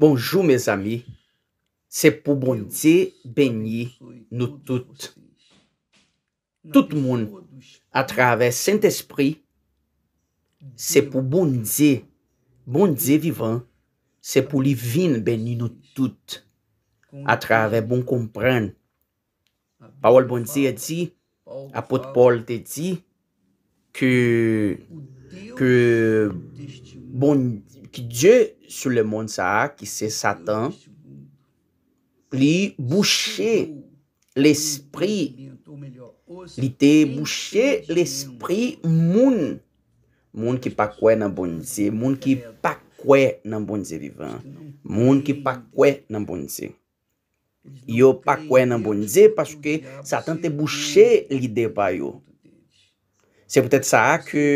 bonjou me zami, se pou bondje benni nou tout. Tout moun, atrave Saint-Esprit, se pou bon bondje, bondje vivan, se pou li vin benni nou tout, atrave bon kompren. Paol bondje te di, apot Paul te di, ke, ke, ke, bondje, Ki Dje sou le moun sa a, ki se Satan li bouché l'esprit. Li te bouché l'esprit moun. Moun ki pa kwe nan bonize. Moun ki pa kwe nan bonize vivan. Moun ki pa kwe nan bonize. Yo pa kwe nan bonize paske Satan te bouché li de pa yo. Se pwetet sa a ki...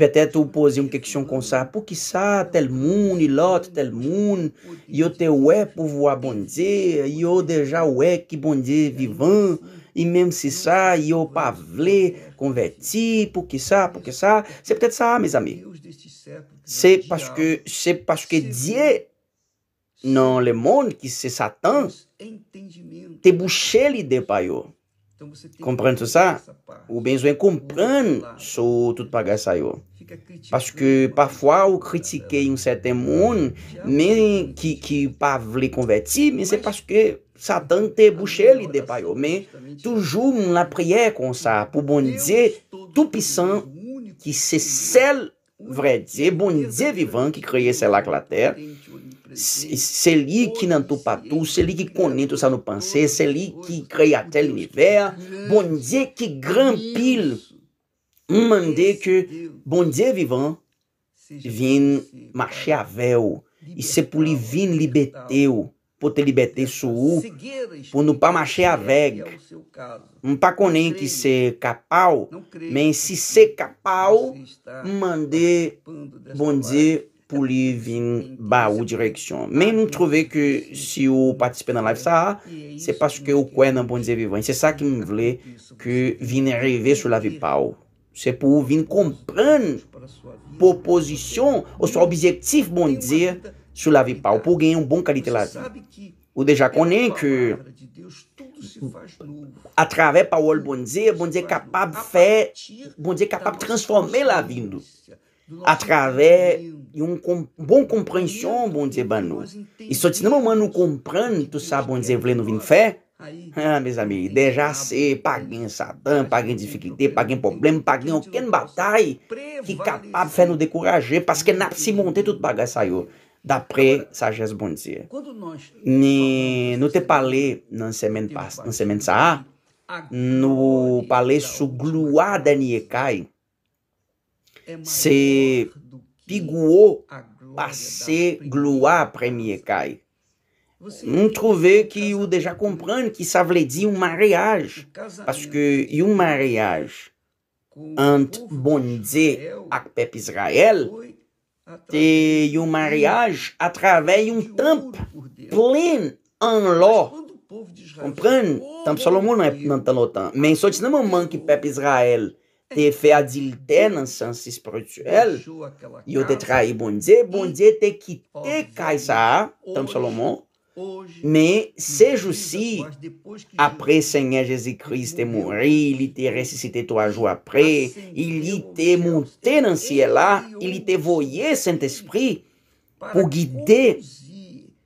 petet ou pose yon keksyon kon sa, pou ki sa, tel moun, ilot, tel moun, yo te wè pou vwa bondye, yo deja wè ki bondye vivan, e mem si sa, yo pa vle konverti, pou ki sa, pou ki sa, se petet sa, mes ami, se paske, se paske diye, nan le moun ki se satan, te bouchè li de pa yo, Komprenn sou sa, ou benjwen komprenn sou tout pagasay yo. Paske pafwa ou kritike yon seten moun, men ki pa vle konverti, men se paske satan te bouchen li depay yo. Men toujou m la priye kon sa pou bonize tou pisan ki se sel vredize, bonize vivan ki kreye sel ak la ter. Se li ki nan tou patou, se li ki konen tou sa nou panse, se li ki kreyate lini ver, bondye ki gran pil. Mman de ke bondye vivan, vin mache ave ou, se pou li vin libe te ou, pou te libe te sou ou, pou nou pa mache avek. Mpa konen ki se kapal, men si se kapal, mman de bondye... pou li vin ba ou direksyon. Men moun trove ke si ou patisipe nan lavi sa, se paske ou kwen nan bondze vivan. Se sa ki moun vle ke vin reve sou lavi pa ou. Se pou vin kompran pou posisyon ou sou objektif bondze sou lavi pa ou pou genye un bon kalite lavi. Ou deja konen ke a trave pa ou al bondze bondze kapab fè, bondze kapab transforme lavi ndo. atrave yon bon komprensyon, bon dize, ban nou. E sot, se nan man nou kompren, tou sa, bon dize, vle nou vin fè, ha, mes amy, deja se, pa gen satan, pa gen difikite, pa gen problem, pa gen oken batay, ki kapab fè nou dekoraje, paske nap si monte tout bagay sayo, dapre sa jes bon dize. Ni nou te pale nan semen sa, nou pale sou glouada ni ekay, se pigou pase gloua apre miye kaj. Moun trove ki yo deja kompran ki sa vle di yon mareaj paske yon mareaj ant bondze ak pep Izrael te yon mareaj atrave yon tamp plen an lo. Kompran? Tamp solomou nan tan otan. Men so ti nan man ki pep Izrael te fè dans le sens spirituel, yo te trahi bon dieu te kite kaj sa, tam Solomon, oh, ces jours Après apre Seigneur Jésus-Christ te Il li ressuscité trois jours après. Ah, Il li oh, oh, monté dans nan siye eh, là. Il te voye Saint-Esprit, Pour guider.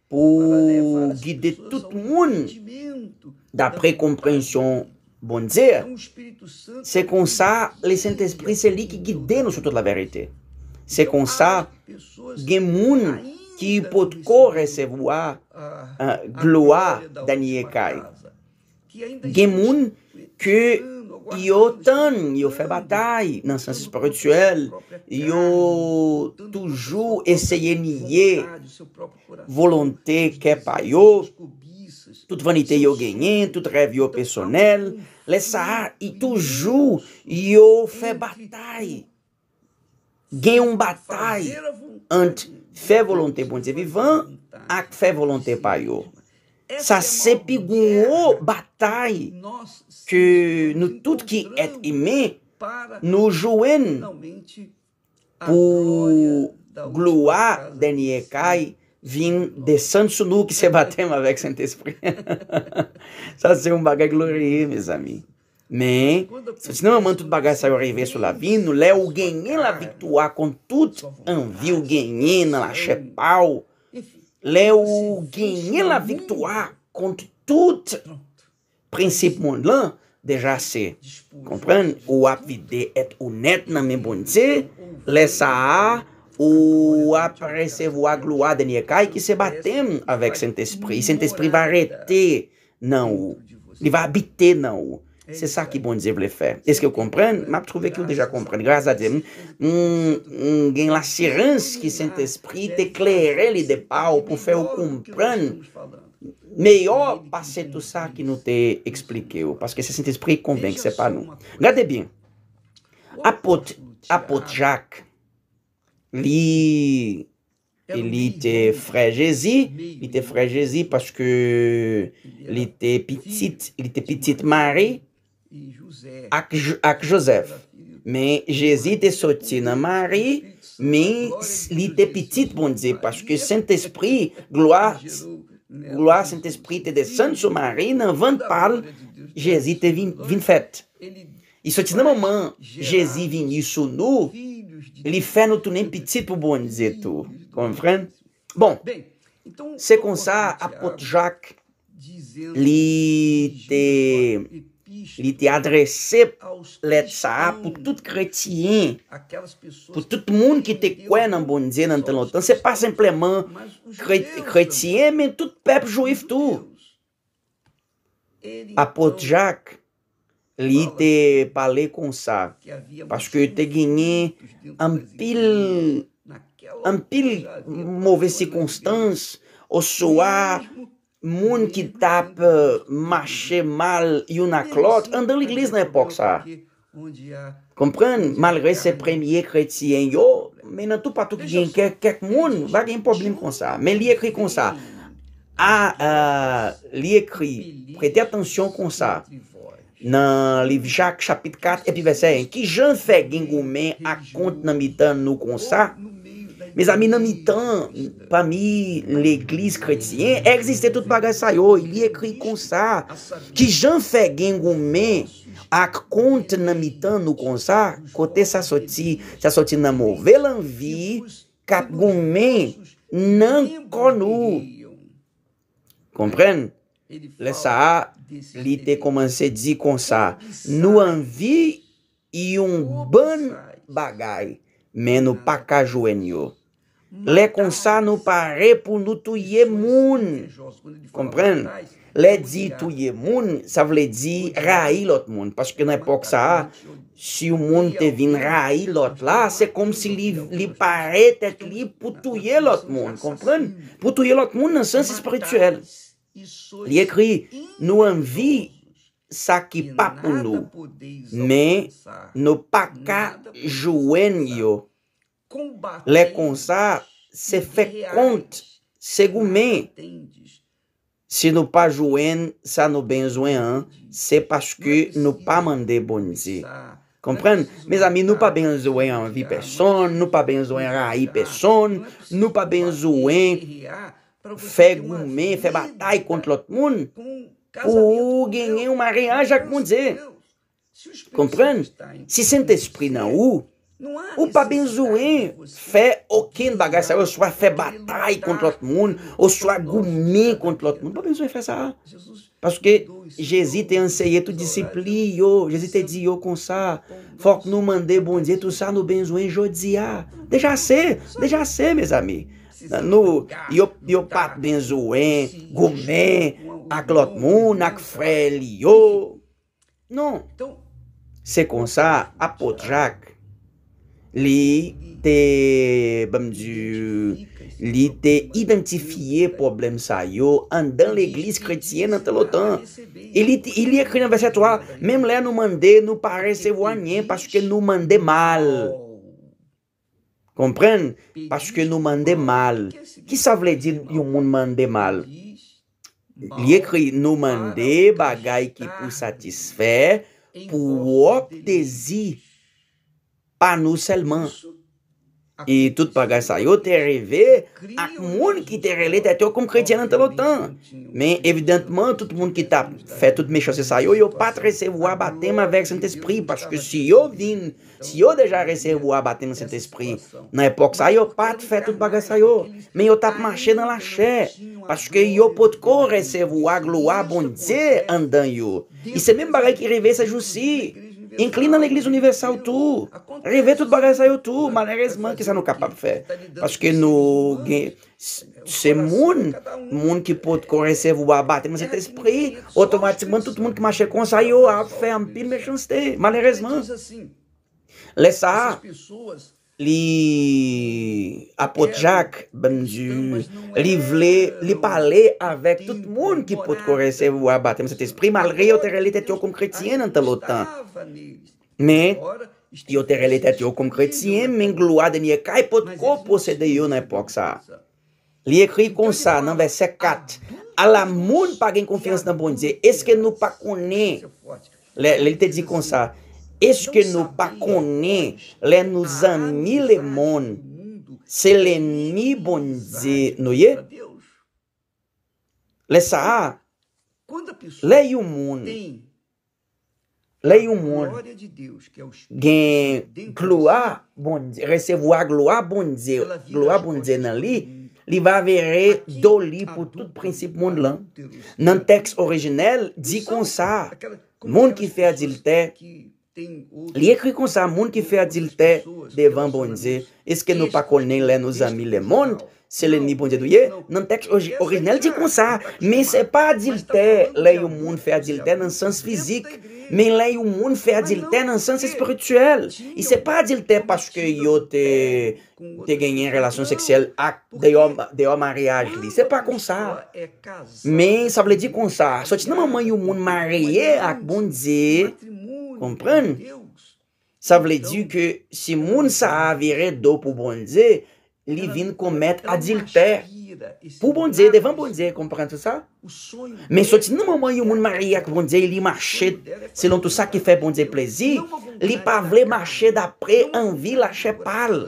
Pour guider tout le monde d'après compréhension. Bon zir, se kon sa, le Saint-Esprit se li ki gide nou sou tout la verite. Se kon sa, gen moun ki pou tko resevoa gloa danye kaj. Gen moun ke yo tan, yo fe batay nan sens sprituel, yo toujou eseye nye volante ke pa yo, tout vanite yo genyen, tout rev yo personel, Le sa har itoujou yo fe batay. Gen yon batay ant fe volante bon pounze vivan ak fe volante payo. Sa sepi goun yo batay ki nou tout ki et ime nou jwen pou gloa denye kaye. vin de san sou nou ki se batèm avek sen te esprè. Sa se yon bagay gloriye, mes amin. Men, se nan man tout bagay sa yon revè sou la bino, lè ou genye la victoua kont tout, an vi ou genye nan la chèpaw, lè ou genye la victoua kont tout, prinsip moun lan, deja se, kompran, ou ap vide et unet nan men bonize, lè sa a, ou aparecer a voir gloire dernier que se baptême avec Saint-Esprit. Saint-Esprit vai arrêter não, ele vai va habiter dans vous. É c'est ça que bon Dieu voulait faire. Est-ce que vous comprenez? M'a trouvé que vous déjà comprenez. Grâce à Dieu, j'ai l'assurance hum, que hum, Saint-Esprit é t'éclairait les départs pour faire pau comprendre meilleur passer tout ça que nous t'a expliqué. Oh, parce que c'est Saint-Esprit qui convainc, c'est pas nous. Regardez bien. Apôtre, apôtre Jacques, Il, était frère Jésus, il était frère Jésus parce que il était petite, il était petite Marie avec Joseph, mais Jésus était sorti de Marie, mais il était petit, bon, disait, parce que Saint Esprit, gloire, gloire Saint Esprit était descendu sur Marie, dans vingt pas Jésus était vint vint faire, il sortit de où Jésus vint sur nous, li fè nou tounen piti pou bonize tou, konfren? Bon, se kon sa, apot jak, li te adrese let sa apou tout kretien, pou tout moun ki te kwen nan bonize nan telotan, se pa simpleman kretien, men tout pep jouif tou. Apot jak... li te pale kon sa, paske te genye an pil an pil mouve sikonstans, ou sowa moun ki tap euh, mache mal yon aklot, an dan l'iglis nan epok sa. Komprende? Malre se premye kretien yo, men an tou patou ki genye kak moun, va genye problem kon sa. Men li ekri kon sa. A euh, li ekri, prete atensyon kon sa. nan livjak chapit kat epi ve seyen, ki jan fe gen gomen ak kont nan mitan nou konsa, mez a mi nan mitan, pa mi l'eklis kretisyen, egziste tout bagay sayo, li ekri konsa, ki jan fe gen gomen ak kont nan mitan nou konsa, kote sa soti nan mouvelan vi, kap gomen nan konou. Komprende? Le saha, li te komanse di konsa, nou anvi yon ban bagay, men nou pa kajwen yo. Le konsa nou pare pou nou touye moun, kompren? Le di touye moun, sa vle di ra'i lot moun, paske nan epok saha, si yon moun te vin ra'i lot la, se kom si li pare tek li pou touye lot moun, kompren? Po touye lot moun nan sens espirituel. Li ekri, nou anvi sa ki pa pou nou, men nou pa ka jouen yo. Le konsa se fe kont, segou men. Se nou pa jouen, sa nou benjouen an, se paske nou pa mande bonzi. Komprende? Mes ami, nou pa benjouen anvi person, nou pa benjouen rayi person, nou pa benjouen... fè goumen, fè batay kont l'ot moun, ou ou genyen ou maren anja kon dize. Kompran? Si sent espri nan ou, ou pa ben zoen fè oken bagay sa, ou swa fè batay kont l'ot moun, ou swa goumen kont l'ot moun, pa ben zoen fè sa. Paske Jezi te anseyet ou disipli yo, Jezi te dizi yo kon sa, fok nou mande bon dize, tou sa nou ben zoen jo dizi ya. Ah. Deja se, deja se, mes amik. Nan nou, yo pat ben zoen, goumen, ak lot moun, ak fre li yo. Non, se kon sa, apotrak, li te, bamdou, li te identifiye problem sa yo an dan l'eglis kretien nan telotan. E li ekri nan versetwa, menm la nou mande, nou pare se vwa nyen, paske nou mande mal. Komprende? Paske nou mande mal. Ki sa vle di yon moun mande mal? Li ekri nou mande bagay ki pou satisfè, pou wop dezi. Pa nou selman. E tudo para gás saiu, TRV, a comune que tem relita é teu como cristiano tá lutando. Mas, evidentemente, todo mundo que tá feito tudo mexer, você saiu, e eu pato recebo o abatema avec Saint-Esprit, porque se eu vim, se eu já recebo o abatema Saint-Esprit, na época saiu, eu pat feito tudo para gás saiu. Mas tá eu tá tapo marchando na laché, porque eu pato recebo a agluá bom dia andando. e se mesmo bagaio que revê essa justiça. Né, Inclina na Igreja Universal tu. Revê do Bagazaiu tu. Maneira Ismã que está no capa fé. Acho que no... Se é moun, moun que pode conhecer resevo abate, mas ete esprit, automatikman tout moun ki mache kon sa yo a fe ampil mechanste, malerezman. Lesa, Li apote Jacques, li pale avek tout moun ki pot korese ou abate. Mwen se te esprime alre yote relitet yo kom kretien an tan lotan. Men, yote relitet yo kom kretien men gloade ni e ka ipot ko pose de yo nan epok sa. Li ekri konsa nan verset 4. A la moun pa gen konfians nan bonize, eske nou pa kone? Le li te di konsa. Eske nou pa konen lè nou ah, zanmi lè moun, se lè ni bonze nou ye? Lè sa a, lè yon moun, lè yon moun, gen gloua, recevwa gloua bonze, gloua bonze nan li, li va verè do li pou tout prinsip moun lan. Nan teks orijenel, di kon sa, moun ki fè a dilte, li ekri kon sa moun ki fe adilte devan bondze eske nou pa konen lè nou zami lè moun se lè ni bondze dou ye nan tek orijnel di kon sa men se pa adilte lè yon moun fe adilte nan sans fizik men lè yon moun fe adilte nan sans espirituel se pa adilte paske yo te te genyen relasyon seksyel ak de yo mariage li se pa kon sa men sa vle di kon sa sot nan moun yon moun mariye ak bondze Kompren? Sa vle di ke si moun sa avire do pou bondze, li vin komet adilter. Pou bondze, devan bondze, kompren tout sa? Men soti nou moun yon moun mari ak bondze, li mache selon tout sa ki fe bondze plezi, li pa vle mache dapre anvi lache pal.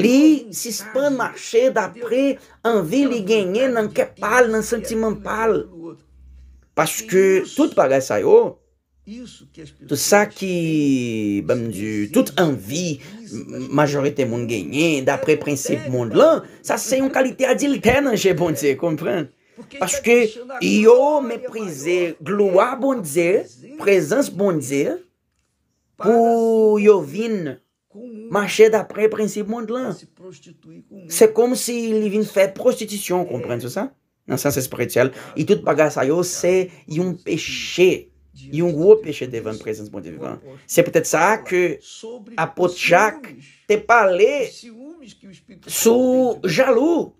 Li si se pan mache dapre anvi li genye nan ke pal, nan sentimen pal. Paske tout paga sa yo, Tout ça qui, du, toute envie, majorité monde gagné, d'après principe monde là, ça c'est une qualité adultère, non, j'ai bon Dieu, Parce que, yo méprisé gloire bon Dieu, présence bon Dieu, pour yo vienne marcher d'après principe monde C'est comme si il vine faire prostitution, tout ça? Dans le sens spirituel, et tout bagage ça yo, c'est un péché. Yon wou peche devan prezen se bonde vivan. Se petet sa ke apotchak te pale sou jalou.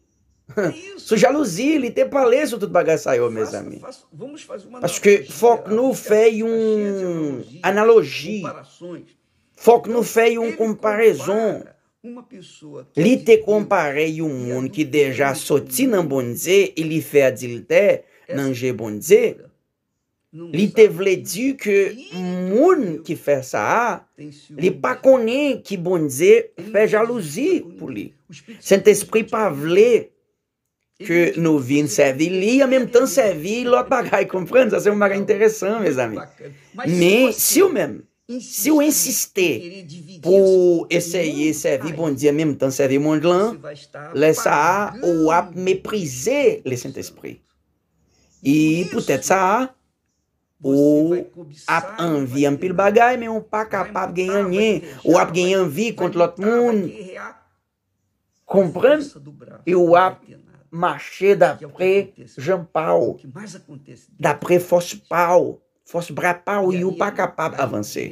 Sou jalouzi li te pale sou tout bagay sa yo, me zami. Aske fok nou fey yon analogi. Fok nou fey yon komparezon. Li te kompare yon moun ki deja soti nan bondze e li fey adilte nan je bondze. Non, li te vle di ke moun ki fè sa a, li pa konen ki bondze fè jalouzi pou li. Sènt espri pa vle ke nou vin sèvi li, an mèm tan sèvi lòt bagay, kompren, sa sèvou bagay interesan, mèz amin. Mè, si ou mèm, si bon ou insistè pou esèye sèvi bondze an mèm tan sèvi moun glan, le sa a ou ap mèprize le sènt espri. I pou tèt sa a, Ou ap e anviyan pil bagay, men ou pa kapap genyan nyen, ou ap genyan vi kont lot moun. Kompran? E ou ap mache dapre janpaw, dapre fos paw, fos brapaw, yon e e pa kapap avanse.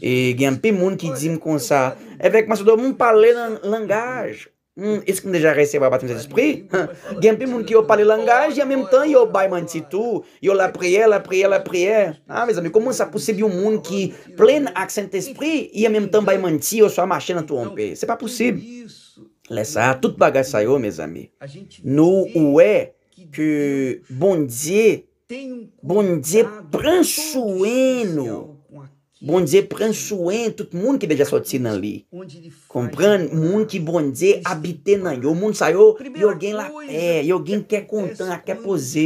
E genyan pi moun ki dizim kon sa, e vek mase do moun pale nan langaj. Hum, isso est-ce qu'on déjà recebeu baptême de esprit hum, Gen pe moun ki yo pale langage e ao mesmo tempo eu yo bay mantitu, eu lá prière, lá prière, lá prière. Ah, meus amigos, como é possível um mundo que pleno accent Espírito e ao mesmo tempo bay manti ou só marchando tu Isso é pas possível. Laissar tudo bagage saiu, meus amigos. No ué que bom dia, bom dia pranchoeno. Bondze pren souen tout moun ki beja sot si nan li. Kompran? Moun ki bondze abite nan yo. Moun sa yo, yo gen la pe, yo gen ke kontan, a ke pose.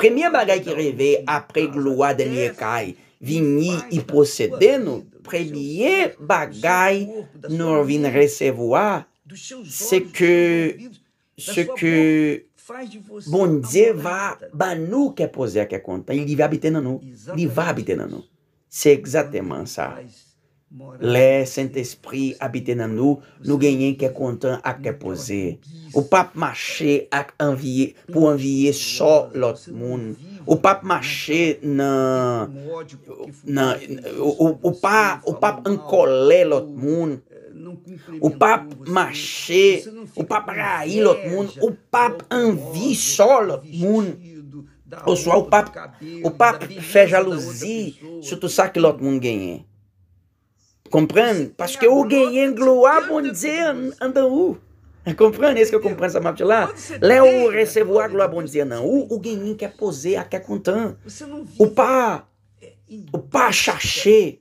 Premye bagay ki reve apre gloa den yekai, vini i pose deno, premye bagay nor vini resevo a, se ke, se ke, bondze va banou ke pose a ke kontan, li va abite nan nou, li va abite nan nou. Se exatèman sa. Le Saint-Esprit habite nan nou, nou genyen ke kontan ak ke pose. Ou pap mache pou anvye so lot moun. Ou pap mache nan... Ou pap ankole lot moun. Ou pap mache, ou pap ray lot moun, ou pap anvye so lot moun. Ou só o papo, o papo fez jalousie sur tout ça que l'autre mundo gagne. comprando, Parce que ou gagne gloire, bon Dieu, anda dans é, Comprende? Esse é que eu compreendo essa mapa lá? Léo recebo a glória, bom dizer, não. O, o quer poser, quer contar. É, o pá, o pá chaché,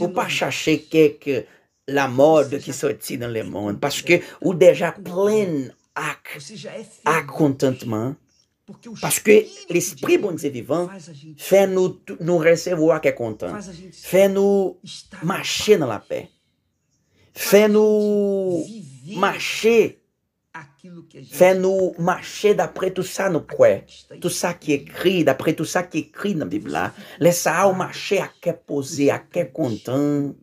o pá chachê quer que la mode que sortit dans le monde. Parce que o déjà plein ac, ac contentement. Parce que l'Esprit bon Dieu vivant fait nous, nous recevoir qui est content, fait nous marcher dans la paix, fait nous marcher, fait nous marcher d'après tout ça nous croyons, tout ça qui est écrit, d'après tout ça qui est écrit dans la Bible là, laisse marcher à quel posé, à quel content,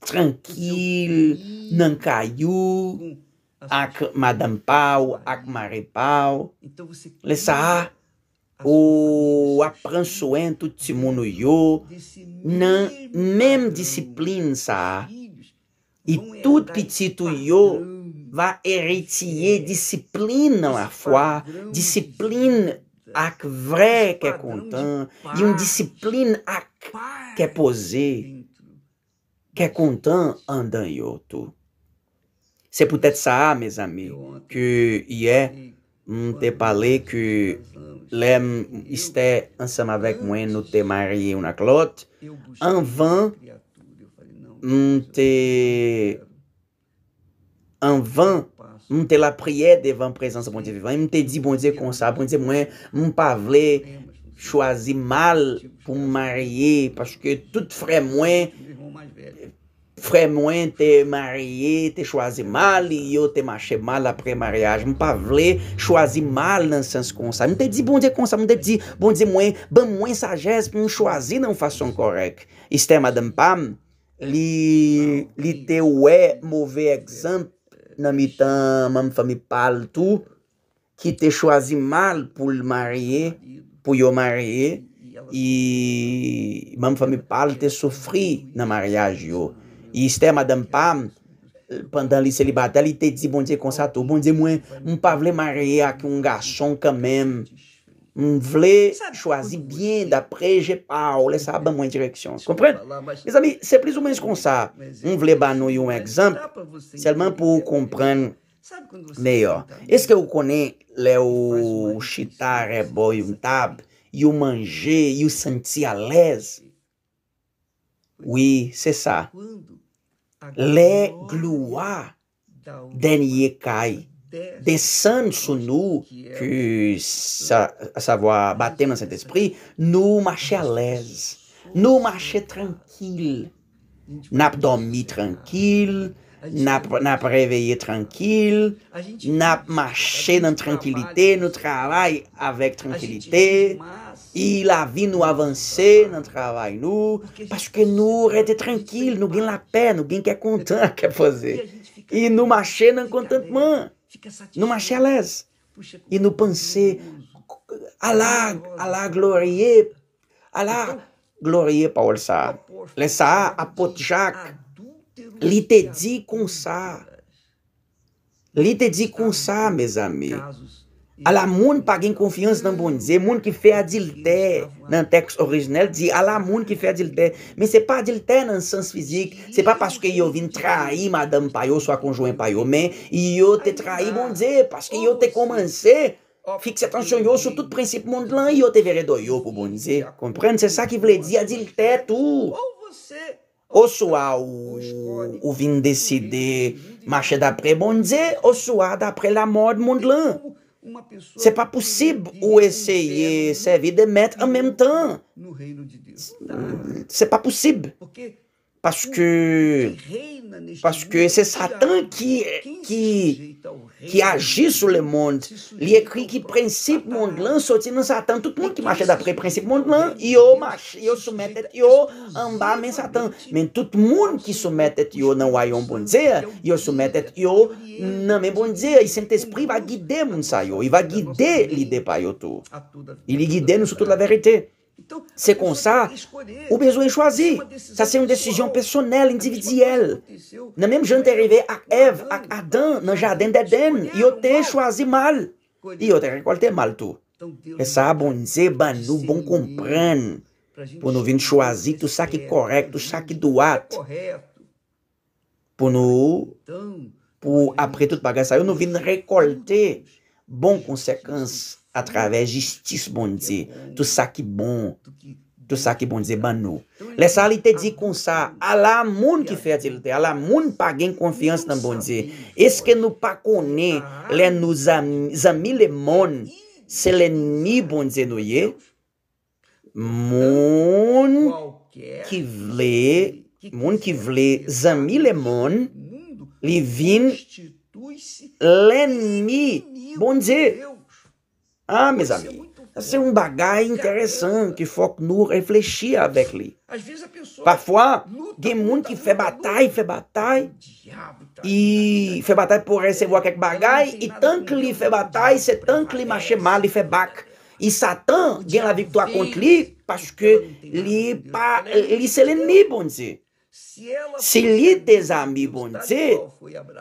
tranquille, dans le caillou, hum ak Madame Pau, ak Marie Pau, então Le Sahar, o aprançoento Timonuyo, na mesma disciplina Sa. e tudo petituyo va héritier disciplina à foi, disciplina ak vrai que é contant, e uma disciplina ak que é posé, que é contant andan yoto. Se pwetet sa, me zami, ki ye mwen te pale ki le mwen iste ansam avek mwen nou te marye unak lot, an van mwen te la priye devan prezans apon di vivan, mwen te di bon di kon sa, apon di mwen mwen pa vle chwazi mal pou marye, pweshke tout fre mwen... Frè mwen te marye, te chwazi mal, li yo te mache mal apre mariage. Mwen pa vle chwazi mal nan sens konsa. Mwen te di bonde konsa, mwen te di bonde mwen, ban mwen sa jespe, mwen chwazi nan fason korek. Iste madan pa, li te we mouve ekzamp nan mitan mwen fami pal tou, ki te chwazi mal pou yon mariye, i mwen fami pal te sofri nan mariage yo. Yiste, madame pa, pandan li se li batel, li te di, bon, di kon sa tou, bon, di mwen, mwen pa vle mareye ak yon gason kamen, mwen vle chwazi bien, dapre, je pa, ou le sa, ban mwen direksyon. Konpren? Mes ami, se pliz ou mwen kon sa, mwen vle ban nou yon ekzamp, selman pou konpren neyo. Eske ou konen le ou chita rebo yon tab, yon manje, yon senti alez? Oui, se sa. Kwan, Les gloires Yékaï descendent descendent sur nous, ça, sa, savoir dans dans Saint-Esprit, nous marcher à l'aise nous n'a tranquille dormi tranquille, n'a pas réveillé tranquille, nous marché dans tranquillité, nous travaillons avec tranquillité, E lá vindo avançar, não trabalhar nu, acho que nu é tranquilo, ninguém lá pé, ninguém quer contar, quer fazer. E no machê não contando mano no machê les. E no pancê, alá, alá glorie, alá glorie para olhar. Lessa a potjac, lhe te di com sa, lhe te di com sa, meus amigos. A la moun pa gen konfiyans nan bondze, moun ki fe a dilte nan tekst orijinel, di a la moun ki fe a dilte. Men se pa a dilte nan sans fizik, se pa paske yo vin trahi madame pa yo, so a konjouen pa yo, men yo te trahi bondze, paske yo te komanse, fikse tan son yo sou tout prinsip mondlan, yo te veredoyou pou bondze. Komprende? Se sa ki vle di a dilte tou. O so a ou vin deside mache dapre bondze, o so a dapre la mod mondlan. uma pessoa. C'est é pas possible ou essayer servir des maîtres en même temps. C'est pas possible. Parce que parce que c'est Satan qui qui qui agit sur le monde. il écrit que principe monde là, sorti dans Satan, tout le monde qui marche d'après principe monde il yo marche, yo Et yo en bas mais Satan, mais tout le monde qui soumettent yo dans royaume bon Dieu, yo Et yo non mais bon Dieu, Et Saint-Esprit va guider le monde. il va guider l'idée par tout. Il guide nous sur toute la vérité. Se kon sa, ou bezwen chwazi. Sa se yon desijyon personel, individyel. Nan menm jan te rive ak ev, ak adan, nan jaden de den. Yo te chwazi mal. Yo te rekolte mal tou. E sa bon ze ban nou bon kompren. Pou nou vin chwazi tou sa ki korek, tou sa ki duat. Pou nou, pou apre tout bagan sa. Yo nou vin rekolte bon konsekans. Atraver jistis bondze Tou sa ki bon Tou sa ki bondze ban nou Le sa li te di kon sa A la moun ki fe atilite A la moun pa gen konfians nan bondze Eske nou pa kone Le nou zami le moun Se lenmi bondze nou ye Moun Ki vle Moun ki vle Zami le moun Li vin Lenmi bondze Ah, meus amigos, Isso é tá um bagaio interessante, faut tá que nous réfléchissions avec lui. Parfois, il y a des gens qui batalha, e fait batalha pour receber aquele bagaio, e tant qu'il fait batalha, c'est tant qu'il marche mal, bac. E Satan gagne a vitória contra ele, porque ele lui, pas, lui c'est l'ennemi, se? Dieu. Se lhe desamir, bom dizer,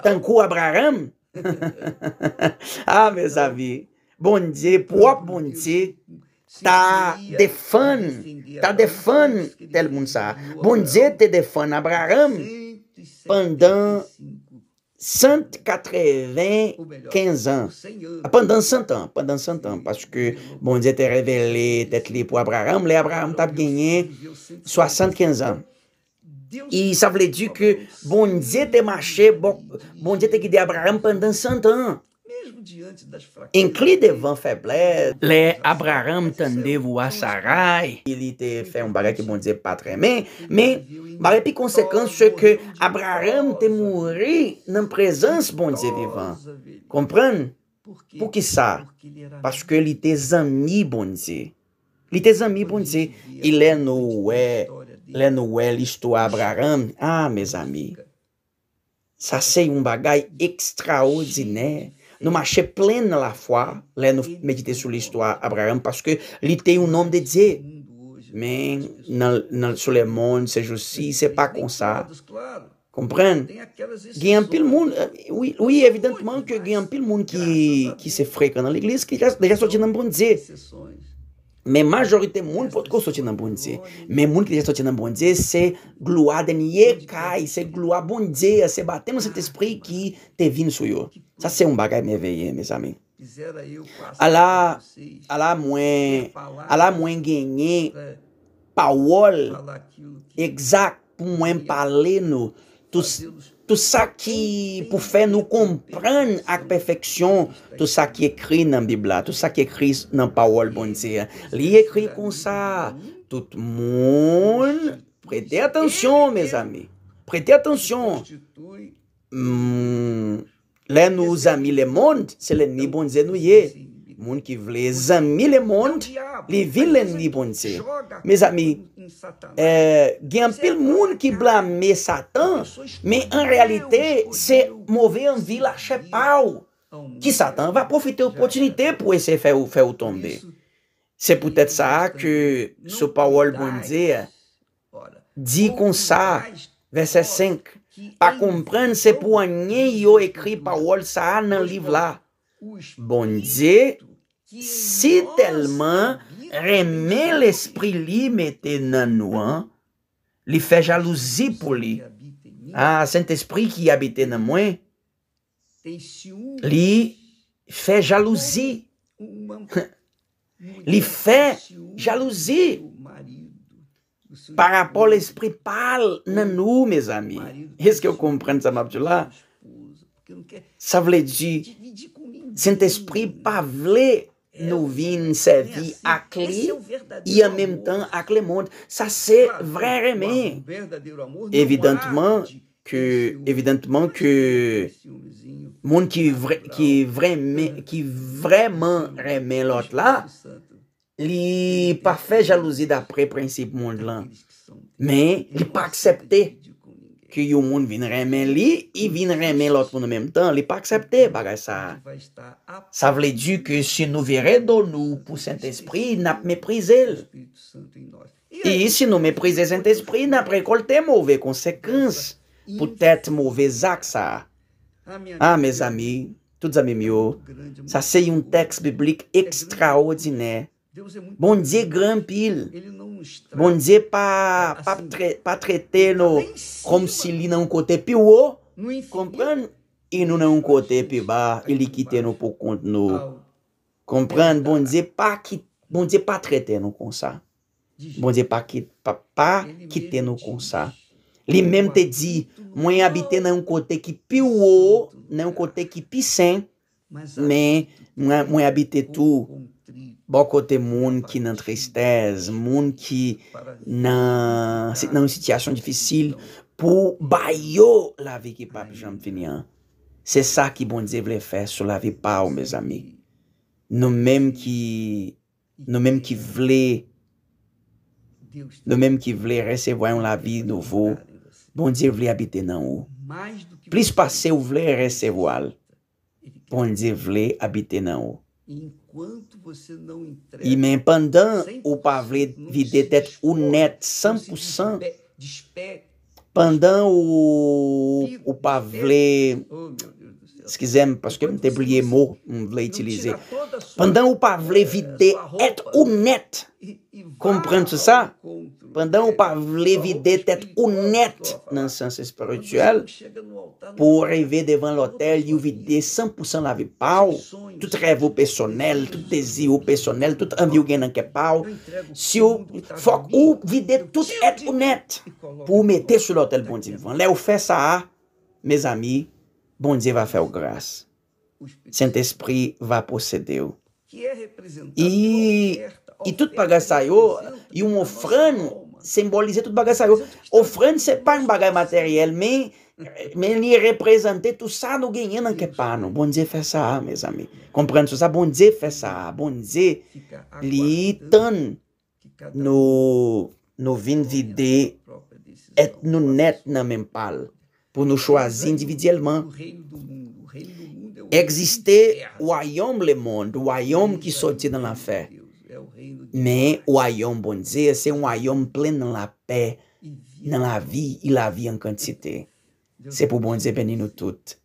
Tanku Abraham. ah, meus ah. amigos. bon Dieu, propre bon Dieu, ta defan, ta defan tel monde ça. Bon Dieu te defan Abraham pendant 195 ans. Pendant 100 ans, pendant 100 ans. Parce que bon Dieu te révélé tête libre pour Abraham. Abraham t'a gagné 75 ans. Et ça voulait dire que bon Dieu te marché, bon, Dieu te guidé Abraham pendant 100 ans. Enkli devan feblez Le Abraham te nevo bon a saray Li te fe un bagay ki bondze patremen Me barepi konsekans Se ke Abraham te mouri Nan prezans bondze vivan Kompran? Pou ki sa? Paske li te zami bondze Li te zami bondze I le noue Li noue listo Abraham Ah, me zami Sa se yon bagay ekstraodiney Nou mache plen nan la fwa Lè nou medite sou l'histoire Abraham Paske li te yon nom de dze Men, nan sou lè mon Se josi, se pa kon sa Komprende? Gye an pil moun Oui, evidentement que gye an pil moun Ki se frek anan l'iglis Ki jase de jase di nan bon dze Men majorite moun pou tko soti nan bondze. Oh, Men moun ki li soti nan bondze se gloa den yekai, se gloa bondze, se batem se te spri ki te vin sou yo. Sa se un bagay me veye, mes amin. Ala mwen genye pawol egzak pou mwen pale nou tou se. tout sa ki pou fè nou kompren ak perfeksyon tout sa ki ekri nan Bibla, tout sa ki ekri nan Paol Bonze. Li ekri kon sa, tout moun prete atensyon, mes ami, prete atensyon. Hmm, le nou zami le moun, se le ni Bonze nou ye. moun ki vle zami le moun, li vilen li bonze. Me zami, eh, gen pil moun ki blame satan, me en realite, se mouve an vilache pa ou, ki satan va profite ou potinite pou ese fe ou tombe. Se poutet sa a ke sou pawol bonze di kon sa, vese 5, pa komprende se pou an nye yo ekri pawol sa a nan liv la. Bondze, Si tellement reme l'esprit li mette nan nou an, li fe jalouzi pou li. A, ah, Saint-Esprit qui abite nan mwen, li fe jalousie. Li fe jalousie Par rapport l'esprit pal nan nou, mes ami. Eske que kompren sa mabjou la? Sa vle di, Saint-Esprit pa vle nou vin se vi ak li i an menm tan ak le moun. Sa se vre remen. Evidentman ke moun ki vremen remen lot la, li pa fe jalouzi dapre prinsip moun lan. Men, li pa aksepte ki yon moun vin remen li, i vin remen lòt pou nou mèm tan, li pa aksepte bagay sa. Sa vle di ki si nou vire do nou, pou sent espri, nap meprize l. I si nou meprize sent espri, nap rekolte mouve konsekans, pou tèt ah, mouve zak sa. Ha, mèz amy, tout zami myo, sa se yon tekst biblik ekstraodiney, Bon dje gran pil. Bon dje pa pa treteno kom si li nan kote pi ou. Kompran? I nou nan kote pi ba. I li kite nou pou kont nou. Kompran? Bon dje pa bon dje pa treteno kon sa. Bon dje pa kite nou kon sa. Li menm te di mwen abite nan kote ki pi ou, nan kote ki pi sen, men mwen abite tou Bo kote moun ki nan tristez, moun ki nan sityasyon difisil, pou bayo la vi ki pape Jean Finian. Se sa ki bondze vle fè, sou la vi pa ou, mèz amik. Nou mèm ki vle, nou mèm ki vle resevwayon la vi nouvo, bondze vle abite nan ou. Plis pa se vle resevwal, bondze vle abite nan ou. I men pandan ou o vle vide tet o net 100%, pandan o ou pa vle, skizem, paske mte blye mou m vle itilize, Pendant o pa vle vide et ou net, komprende se sa? pandan ou pa vile vide tèt ou net nan sens espirituel, pou rive devan l'otel yu vide 100% la vi pa ou, tout rev ou personel, tout tezi ou personel, tout ambi ou gen nan ke pa ou, sou fok ou vide tout tèt ou net pou mète sou l'otel bondi. Le ou fè sa a, mes ami, bondi va fè ou gras. Sint espri va posede ou. I tout pa gras sa yo, yu mou fran ou, Symbolize tout bagay sa yo Ofren se pa n bagay materyel Men li represente Tout sa nou genye nan ke pa Bonze fè sa a Bonze fè sa a Bonze li tan Nou vin vide Et nou net nan men pal Pou nou chwazi individyelman Existe Ouayom le monde Ouayom ki soti nan la fè Men, ou ayon bonze, se ou ayon plen nan la pe, nan la vi, il la vi an kantite. Se pou bonze peni nou tout.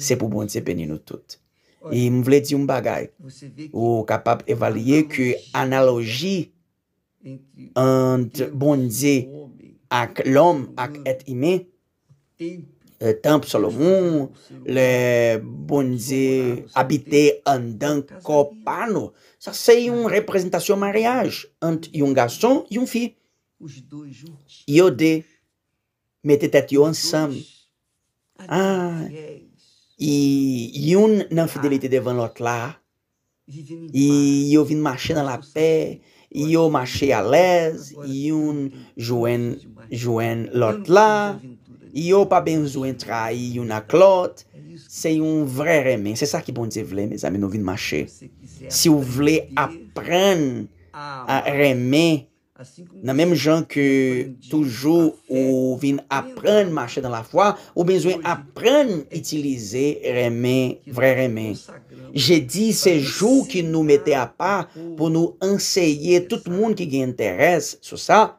Se pou bonze peni nou tout. E mw vle di yon bagay, ou kapap evalye ki analogi ant bonze ak lom ak et ime, Euh, Tamp Solomon, le bonze abite Andan Kopano, sa se yon reprezentasyon maryaj, ant yon gason yon fi. Yo de mette tet yo ansam. Ah, yon nan fidelite devan lot la, yon vin mache nan la pe, yon mache alèz, yon jwen lot la, Yo pa benzouen trai yon aklot, se yon vre remen. Se sa ki bon dize vle, mez amin, ou vin mache. Se ou vle apren a remen, nan menm jan ke toujou ou vin apren mache dan la fwa, ou benzouen apren itilize remen, vre remen. Je di se jou ki nou mette a pa pou nou enseye tout moun ki gen entereze sou sa,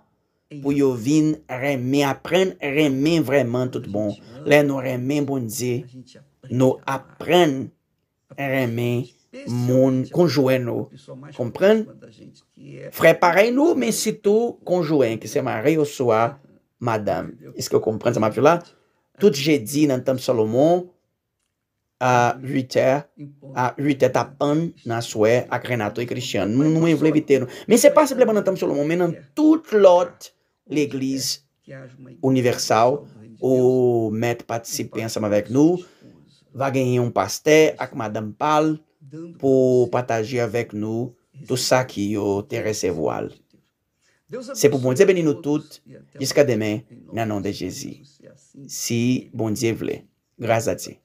pou yo vin reme apren reme vreman tout bon le nou reme bon ze nou apren reme moun konjouen nou kompren? fre parey nou men sitou konjouen ki seman reyo soa madame, iske kompren seman fi la? tout je di nan tam solomon a rite a rite tapan nan soue akrenato y krisyan nou mwen vlevite nou, men seman seman nan tam solomon men nan tout lot L'Eglise Universal ou met patisipe ansam avèk nou va genyi yon paste ak Madame Pall pou pataji avèk nou tout sa ki yo te rese voal. Se pou bondze benin nou tout, jiska demè nanon de Jezi. Si bondze vle, graz adzi.